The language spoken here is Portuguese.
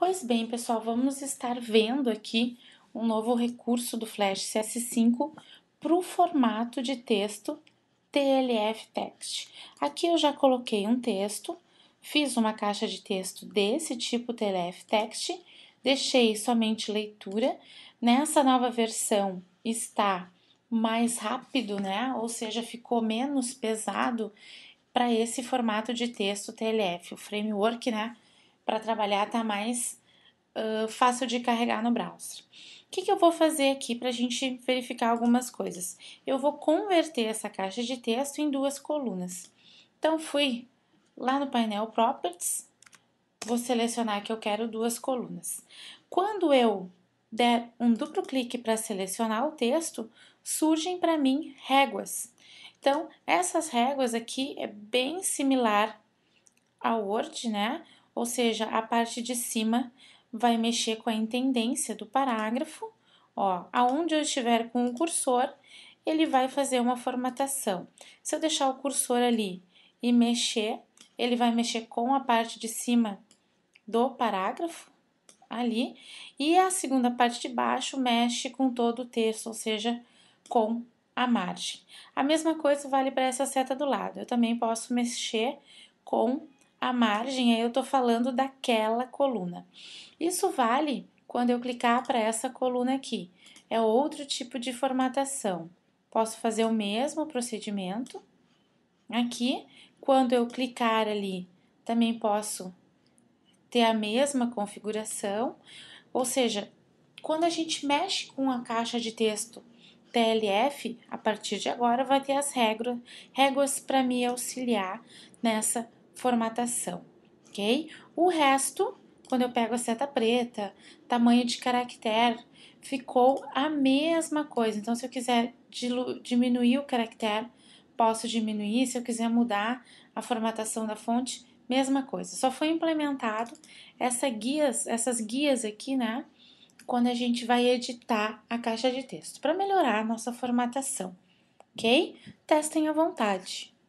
Pois bem, pessoal, vamos estar vendo aqui um novo recurso do Flash CS5 para o formato de texto TLF Text. Aqui eu já coloquei um texto, fiz uma caixa de texto desse tipo TLF Text, deixei somente leitura. Nessa nova versão está mais rápido, né? Ou seja, ficou menos pesado para esse formato de texto TLF, o framework, né? para trabalhar está mais uh, fácil de carregar no browser. O que, que eu vou fazer aqui para a gente verificar algumas coisas? Eu vou converter essa caixa de texto em duas colunas. Então, fui lá no painel Properties, vou selecionar que eu quero duas colunas. Quando eu der um duplo clique para selecionar o texto, surgem para mim réguas. Então, essas réguas aqui é bem similar ao Word, né? ou seja, a parte de cima vai mexer com a intendência do parágrafo. Ó, aonde eu estiver com o cursor, ele vai fazer uma formatação. Se eu deixar o cursor ali e mexer, ele vai mexer com a parte de cima do parágrafo ali, e a segunda parte de baixo mexe com todo o texto, ou seja, com a margem. A mesma coisa vale para essa seta do lado. Eu também posso mexer com a margem, aí eu estou falando daquela coluna. Isso vale quando eu clicar para essa coluna aqui. É outro tipo de formatação. Posso fazer o mesmo procedimento aqui. Quando eu clicar ali, também posso ter a mesma configuração. Ou seja, quando a gente mexe com a caixa de texto TLF, a partir de agora vai ter as regras, regras para me auxiliar nessa formatação, ok? O resto, quando eu pego a seta preta, tamanho de caractere, ficou a mesma coisa. Então, se eu quiser diminuir o caractere, posso diminuir. Se eu quiser mudar a formatação da fonte, mesma coisa. Só foi implementado essa guias, essas guias aqui, né? Quando a gente vai editar a caixa de texto, para melhorar a nossa formatação, ok? Testem à vontade.